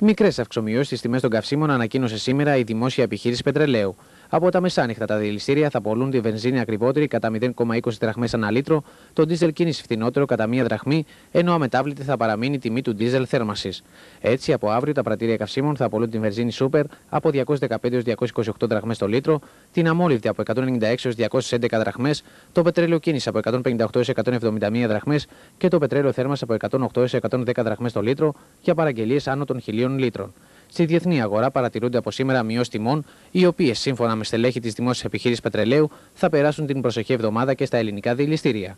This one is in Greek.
Μικρές αυξομοιώσεις στις τιμές των καυσίμων ανακοίνωσε σήμερα η δημόσια επιχείρηση πετρελαίου. Από τα μεσάνυχτα τα δηληστήρια θα πολλούν τη βενζίνη ακριβότερη κατά 0,20 δραχμές ανά λίτρο, το ντίζελ κίνηση φθηνότερο κατά 1 δραχμή, ενώ αμετάβλητη θα παραμείνει η τιμή του ντίζελ θέρμασης. Έτσι, από αύριο τα πρατήρια καυσίμων θα πολλούν τη βενζίνη σούπερ από 215 έως 228 δραχμές το λίτρο, την αμόλυβδη από 196 έως 211 δραχμές, το πετρέλαιο κίνηση από 158 έως 171 δραχμές και το πετρέλαιο θέρμας από 108 έως 110 δραχμές το λίτρο για παραγγελίες άνω των 1000 λίτρων. Στη διεθνή αγορά παρατηρούνται από σήμερα μειώσεις τιμών, οι οποίες σύμφωνα με στελέχη της Δημόσιας Επιχείρησης Πετρελαίου θα περάσουν την προσεχή εβδομάδα και στα ελληνικά δηληστήρια.